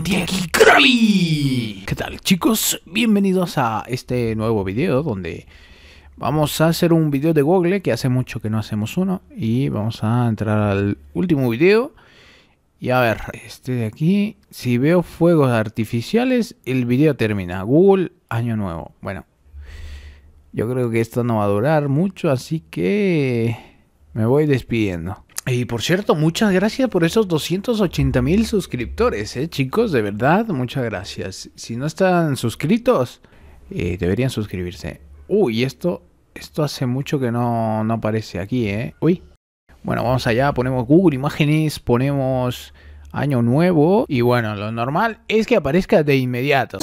aquí ¿Qué tal chicos? Bienvenidos a este nuevo video donde vamos a hacer un video de Google que hace mucho que no hacemos uno y vamos a entrar al último video y a ver, este de aquí, si veo fuegos artificiales, el video termina. Google, año nuevo. Bueno, yo creo que esto no va a durar mucho, así que me voy despidiendo. Y por cierto, muchas gracias por esos 280 mil suscriptores, ¿eh, chicos, de verdad, muchas gracias. Si no están suscritos, eh, deberían suscribirse. Uy, esto, esto hace mucho que no, no aparece aquí, ¿eh? Uy. Bueno, vamos allá, ponemos Google Imágenes, ponemos Año Nuevo y bueno, lo normal es que aparezca de inmediato.